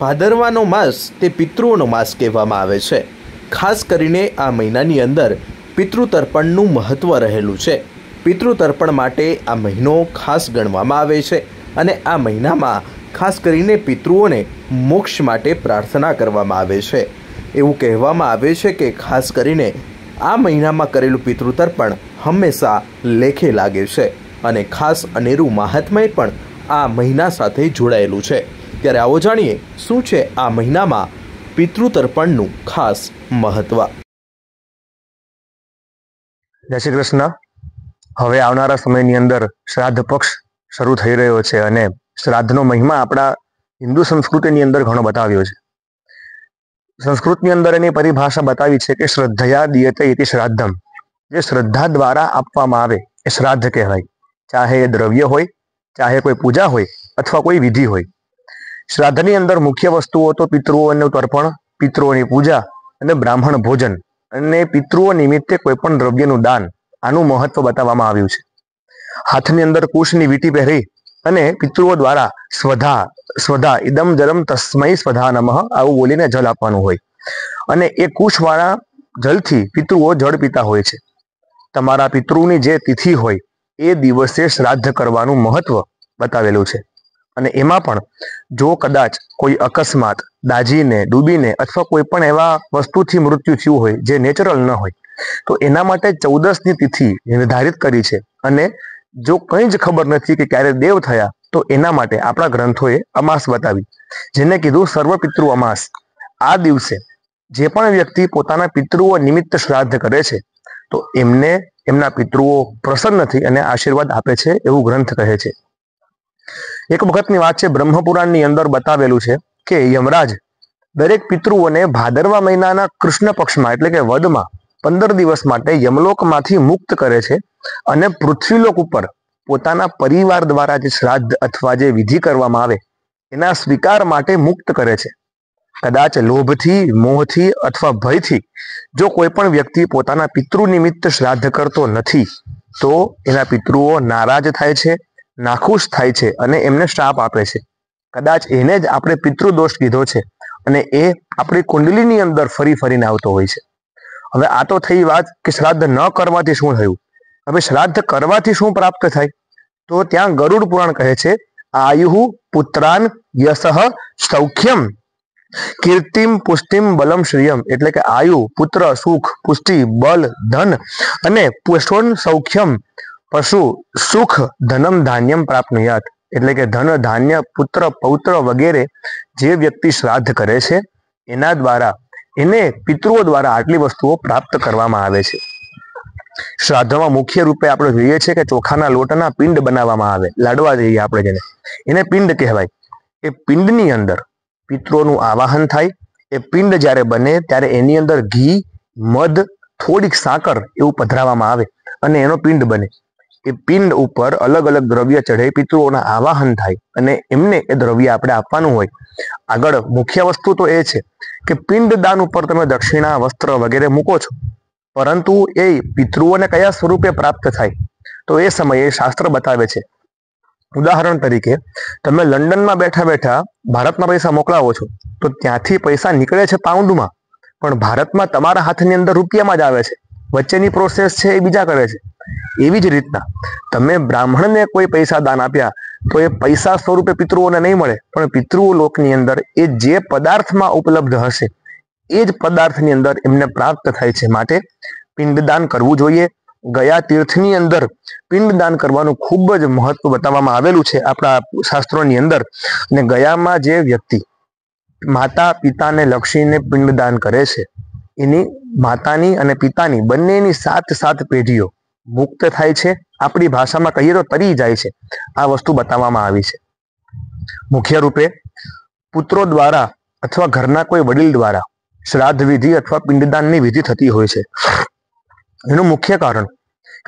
ભાદરવાનો માસ તે પિતૃઓનો માસ કહેવામાં આવે છે ખાસ કરીને આ મહિનાની અંદર પિતૃતર્પણનું મહત્ત્વ રહેલું છે પિતૃ તર્પણ માટે આ મહિનો ખાસ ગણવામાં આવે છે અને આ મહિનામાં ખાસ કરીને પિતૃઓને મોક્ષ માટે પ્રાર્થના કરવામાં આવે છે એવું કહેવામાં આવે છે કે ખાસ કરીને આ મહિનામાં કરેલું પિતૃ તર્પણ હંમેશા લેખે લાગે છે અને ખાસ અનેરું મહાત્મય પણ આ મહિના સાથે જોડાયેલું છે ત્યારે આવો જાણીએ શું છે આ મહિનામાં પિતૃતર્પણનું ખાસ મહત્વ જય શ્રી કૃષ્ણ હવે આવનારા સમયની અંદર શ્રાદ્ધ પક્ષ શરૂ થઈ રહ્યો છે અને શ્રાદ્ધનો મહિમા આપણા હિન્દુ સંસ્કૃતિની અંદર ઘણો બતાવ્યો છે સંસ્કૃતની અંદર એની પરિભાષા બતાવી છે કે શ્રદ્ધયા દિયતે એથી શ્રાદ્ધમ જે શ્રદ્ધા દ્વારા આપવામાં આવે એ શ્રાદ્ધ કહેવાય ચાહે એ દ્રવ્ય હોય ચાહે કોઈ પૂજા હોય અથવા કોઈ વિધિ હોય શ્રાદ્ધની અંદર મુખ્ય વસ્તુઓ તો પિતૃઓનું તર્પણ પિતૃઓની પૂજા અને બ્રાહ્મણ ભોજન અને પિતૃઓ નિમિત્તે કોઈપણ દ્રવ્યનું દાન આનું મહત્વ બતાવવામાં આવ્યું છે હાથની અંદર કુશની વીટી પહેરી અને પિતૃઓ દ્વારા સ્વધા સ્વધા ઇદમ જલમ તસ્મય સ્વધા નમઃ આવું બોલીને જલ આપવાનું હોય અને એ કુશવાળા જલથી પિતૃઓ જળ પીતા હોય છે તમારા પિતૃની જે તિથિ હોય એ દિવસે શ્રાદ્ધ કરવાનું મહત્વ બતાવેલું છે અને એમાં પણ જો કદાચ કોઈ અકસ્માત દાજીને ડૂબીને અથવા કોઈ પણ એવા વસ્તુથી મૃત્યુ થયું હોય જે નેચરલ ન હોય તો એના માટે ચૌદસની તિથિ નિર્ધારિત કરી છે અને જો કંઈ જ ખબર નથી કે ક્યારે દેવ થયા તો એના માટે આપણા ગ્રંથોએ અમાસ બતાવી જેને કીધું સર્વ પિતૃ અમાસ આ દિવસે જે પણ વ્યક્તિ પોતાના પિતૃઓ નિમિત્ત શ્રાદ્ધ કરે છે તો એમને એમના પિતૃઓ પ્રસન્ન થઈ અને આશીર્વાદ આપે છે એવું ગ્રંથ કહે છે એક વખતની વાત છે બ્રહ્મપુરાણની અંદર બતાવેલું છે કે યમરાજ દરેક પિતૃઓને ભાદરવા મહિનાના કૃષ્ણ પક્ષમાં એટલે કે વદમાં પંદર દિવસ માટે યમલોકમાંથી મુક્ત કરે છે અને પૃથ્વીલોક ઉપર પોતાના પરિવાર દ્વારા જે શ્રાદ્ધ અથવા જે વિધિ કરવામાં આવે એના સ્વીકાર માટે મુક્ત કરે છે કદાચ લોભથી મોહથી અથવા ભયથી જો કોઈ પણ વ્યક્તિ પોતાના પિતૃ નિમિત્ત શ્રાદ્ધ કરતો નથી તો એના પિતૃઓ નારાજ થાય છે નાખુશ થાય છે અને એમને શ્રાપ આપે છે કદાચ એને જ આપણે પિતૃદોષ કીધો છે અને એ આપણી કુંડલીની અંદર ફરી ફરીને આવતો હોય છે હવે આ તો થઈ વાત કે શ્રાદ્ધ ન કરવાથી શું થયું હવે શ્રાદ્ધ કરવાથી શું પ્રાપ્ત થાય તો ત્યાં ગરુડ પુરાણ કહે છે આયુ પુત્રાન યશ સૌખ્યમ કીર્તિમ પુષ્ટિમ બલમ શ્રીયમ એટલે કે આયુ પુત્ર સુખ પુષ્ટિ બલ ધન અને પુષ્ટોન સૌખ્યમ પશુ સુખ ધનમ ધાન્યમ પ્રાપ્ત પ્રાપ્નુયાત એટલે કે ધન ધાન્ય પુત્ર પૌત્ર વગેરે જે વ્યક્તિ શ્રાદ્ધ કરે છે એના દ્વારા એને પિતૃઓ દ્વારા આટલી વસ્તુઓ પ્રાપ્ત કરવામાં આવે છે શ્રાદ્ધમાં મુખ્ય રૂપે આપણે જોઈએ છે કે ચોખાના લોટના પિંડ બનાવવામાં આવે લાડવા જઈએ આપણે જેને એને પિંડ કહેવાય એ પિંડની અંદર પિતૃઓનું આવાહન થાય એ પિંડ જ્યારે બને ત્યારે એની અંદર ઘી મધ થોડીક સાકર એવું પધરાવવામાં આવે અને એનો પિંડ બને કે પિંડ ઉપર અલગ અલગ દ્રવ્ય ચઢે પિતૃઓના આવાહન થાય અને એમને એ દ્રવ્ય આપણે આપવાનું હોય આગળ મુખ્ય વસ્તુ તો એ છે કે પિંડ દાન ઉપર તમે દક્ષિણા વસ્ત્ર વગેરે મૂકો છો પરંતુ એ પિતૃઓને કયા સ્વરૂપે પ્રાપ્ત થાય તો એ સમયે શાસ્ત્ર બતાવે છે ઉદાહરણ તરીકે તમે લંડનમાં બેઠા બેઠા ભારતમાં પૈસા મોકલાવો છો તો ત્યાંથી પૈસા નીકળે છે પાઉન્ડમાં પણ ભારતમાં તમારા હાથની અંદર રૂપિયામાં જ આવે છે વચ્ચેની પ્રોસેસ છે એ બીજા કરે છે એવી જ રીતના તમે બ્રાહ્મણને કોઈ પૈસા દાન આપ્યા તો એ પૈસા સ્વરૂપે પિતૃઓને નહીં મળે પણ પિતૃઓ લોકની અંદર એ જે પદાર્થમાં ઉપલબ્ધ હશે એ જ પદાર્થની અંદર એમને પ્રાપ્ત થાય છે માટે પિંડદાન કરવું જોઈએ ગયા તીર્થની અંદર પિંડદાન કરવાનું ખૂબ જ મહત્વ બતાવવામાં આવેલું છે આપણા શાસ્ત્રોની અંદર અને ગયામાં જે વ્યક્તિ માતા પિતાને લક્ષીને પિંડદાન કરે છે એની માતાની અને પિતાની બંનેની સાત સાત પેઢીઓ મુક્ત થાય છે આપણી ભાષામાં કહીએ તો તરી જાય છે આ વસ્તુ બતાવવામાં આવી છે મુખ્ય રૂપે પુત્રો દ્વારા અથવા ઘરના કોઈ વડીલ દ્વારા શ્રાદ્ધ વિધિ અથવા પિંડદાનની વિધિ થતી હોય છે એનું મુખ્ય કારણ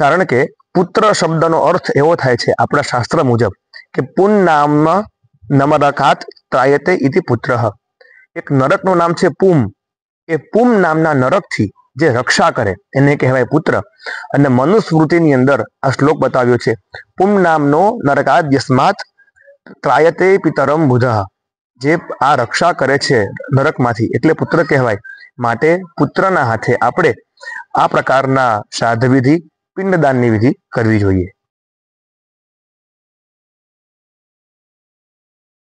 કારણ કે પુત્ર શબ્દનો અર્થ એવો થાય છે આપણા શાસ્ત્ર મુજબ કે પુન નામ નમરકાત ત્રાયતે ઇતિ પુત્ર એક નરકનું નામ છે પુમ એ પુમ નામના નરકથી જે રક્ષા કરે એને કહેવાય પુત્ર અને મનુસ્મૃતિની અંદર આ શ્લોક બતાવ્યો છે પુમ નામનો નરકાદ્યસ્માત ત્રાયતે પિતરમ બુધ જે આ રક્ષા કરે છે નરકમાંથી એટલે પુત્ર કહેવાય માટે પુત્રના હાથે આપણે આ પ્રકારના શ્રાદ્ધ વિધિ પિંડદાનની વિધિ કરવી જોઈએ